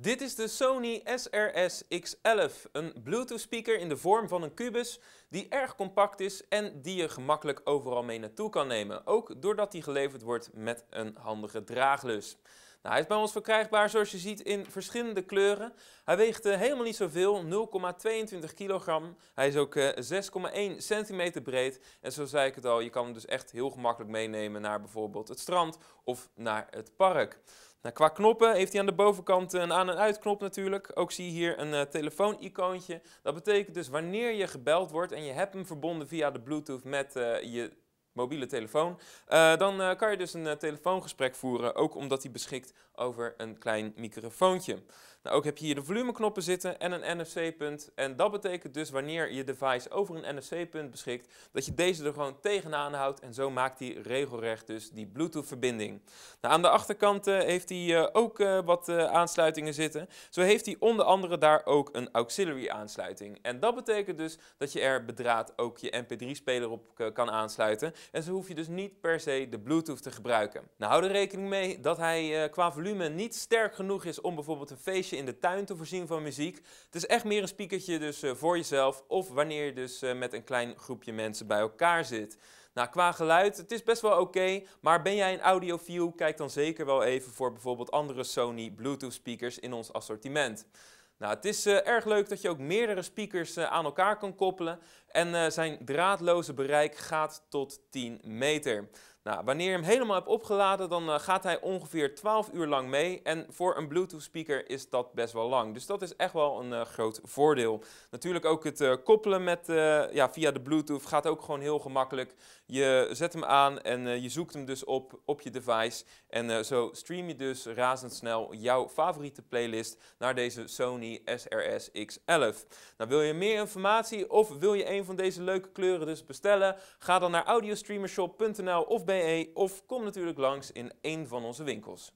Dit is de Sony SRS-X11, een Bluetooth speaker in de vorm van een kubus die erg compact is en die je gemakkelijk overal mee naartoe kan nemen, ook doordat die geleverd wordt met een handige draaglus. Nou, hij is bij ons verkrijgbaar, zoals je ziet, in verschillende kleuren. Hij weegt eh, helemaal niet zoveel, 0,22 kilogram. Hij is ook 6,1 eh, centimeter breed. En zoals zei ik het al, je kan hem dus echt heel gemakkelijk meenemen naar bijvoorbeeld het strand of naar het park. Nou, qua knoppen heeft hij aan de bovenkant een aan- en uitknop natuurlijk. Ook zie je hier een eh, telefoon-icoontje. Dat betekent dus wanneer je gebeld wordt en je hebt hem verbonden via de Bluetooth met je mobiele telefoon, eh, dan eh, kan je dus een eh, telefoongesprek voeren, ook omdat hij beschikt over een klein microfoontje. Nou, ook heb je hier de volumeknoppen zitten en een NFC-punt. En dat betekent dus wanneer je device over een NFC-punt beschikt, dat je deze er gewoon tegenaan houdt en zo maakt hij regelrecht dus die Bluetooth-verbinding. Nou, aan de achterkant heeft hij ook wat aansluitingen zitten. Zo heeft hij onder andere daar ook een auxiliary aansluiting. En dat betekent dus dat je er bedraad ook je MP3-speler op kan aansluiten. En zo hoef je dus niet per se de Bluetooth te gebruiken. Nou, hou er rekening mee dat hij eh, qua volume niet sterk genoeg is om bijvoorbeeld een feestje in de tuin te voorzien van muziek. Het is echt meer een speakertje dus eh, voor jezelf of wanneer je dus eh, met een klein groepje mensen bij elkaar zit. Nou, qua geluid, het is best wel oké, maar ben jij een audiofiel, kijk dan zeker wel even voor bijvoorbeeld andere Sony Bluetooth speakers in ons assortiment. Nou, het is eh, erg leuk dat je ook meerdere speakers eh, aan elkaar kan koppelen. En eh, zijn draadloze bereik gaat tot 10 meter. Nou, wanneer je hem helemaal hebt opgeladen, dan eh, gaat hij ongeveer 12 uur lang mee. En voor een Bluetooth speaker is dat best wel lang. Dus dat is echt wel een eh, groot voordeel. Natuurlijk ook het uh, koppelen met, ja, via de Bluetooth gaat ook gewoon heel gemakkelijk. Je zet hem aan en je zoekt hem dus op op je device. En zo stream je dus razendsnel jouw favoriete playlist naar deze Sony SRS X11. Nou, wil je meer informatie of wil je een van deze leuke kleuren dus bestellen? Ga dan naar audiostreamershop.nl of ben of kom natuurlijk langs in een van onze winkels.